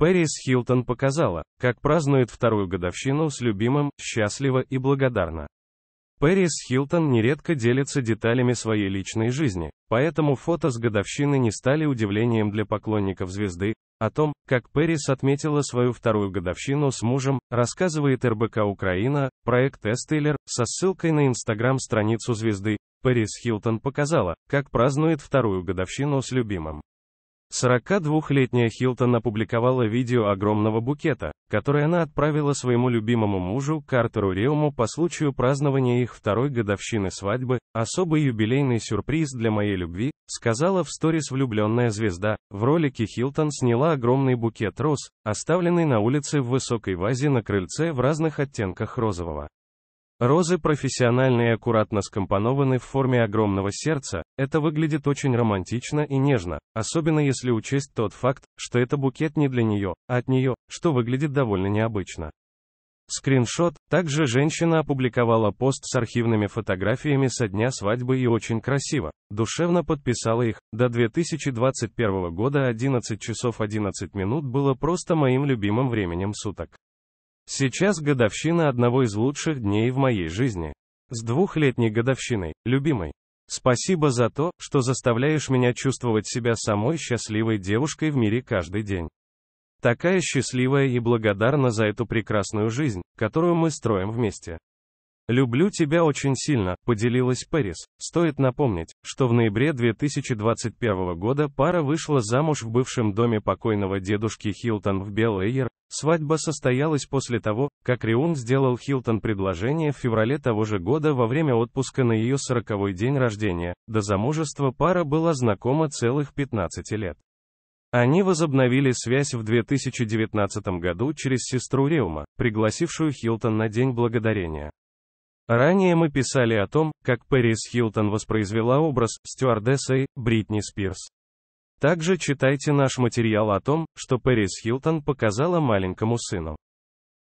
Пэрис Хилтон показала, как празднует вторую годовщину с любимым, счастливо и благодарно. Пэрис Хилтон нередко делится деталями своей личной жизни, поэтому фото с годовщины не стали удивлением для поклонников звезды. О том, как Пэрис отметила свою вторую годовщину с мужем, рассказывает РБК Украина, проект Эстейлер, со ссылкой на инстаграм-страницу звезды. Пэрис Хилтон показала, как празднует вторую годовщину с любимым. 42-летняя Хилтон опубликовала видео огромного букета, который она отправила своему любимому мужу Картеру Риуму по случаю празднования их второй годовщины свадьбы, особый юбилейный сюрприз для моей любви, сказала в сторис влюбленная звезда. В ролике Хилтон сняла огромный букет роз, оставленный на улице в высокой вазе на крыльце в разных оттенках розового. Розы профессионально и аккуратно скомпонованы в форме огромного сердца, это выглядит очень романтично и нежно, особенно если учесть тот факт, что это букет не для нее, а от нее, что выглядит довольно необычно. Скриншот, также женщина опубликовала пост с архивными фотографиями со дня свадьбы и очень красиво, душевно подписала их, до 2021 года 11 часов 11 минут было просто моим любимым временем суток. Сейчас годовщина одного из лучших дней в моей жизни. С двухлетней годовщиной, любимой. Спасибо за то, что заставляешь меня чувствовать себя самой счастливой девушкой в мире каждый день. Такая счастливая и благодарна за эту прекрасную жизнь, которую мы строим вместе. «Люблю тебя очень сильно», — поделилась Пэрис. Стоит напомнить, что в ноябре 2021 года пара вышла замуж в бывшем доме покойного дедушки Хилтон в Белл-Эйер. Свадьба состоялась после того, как Риун сделал Хилтон предложение в феврале того же года во время отпуска на ее сороковой день рождения. До замужества пара была знакома целых 15 лет. Они возобновили связь в 2019 году через сестру Реума, пригласившую Хилтон на День Благодарения. Ранее мы писали о том, как Пэрис Хилтон воспроизвела образ стюардессы Бритни Спирс. Также читайте наш материал о том, что Пэрис Хилтон показала маленькому сыну.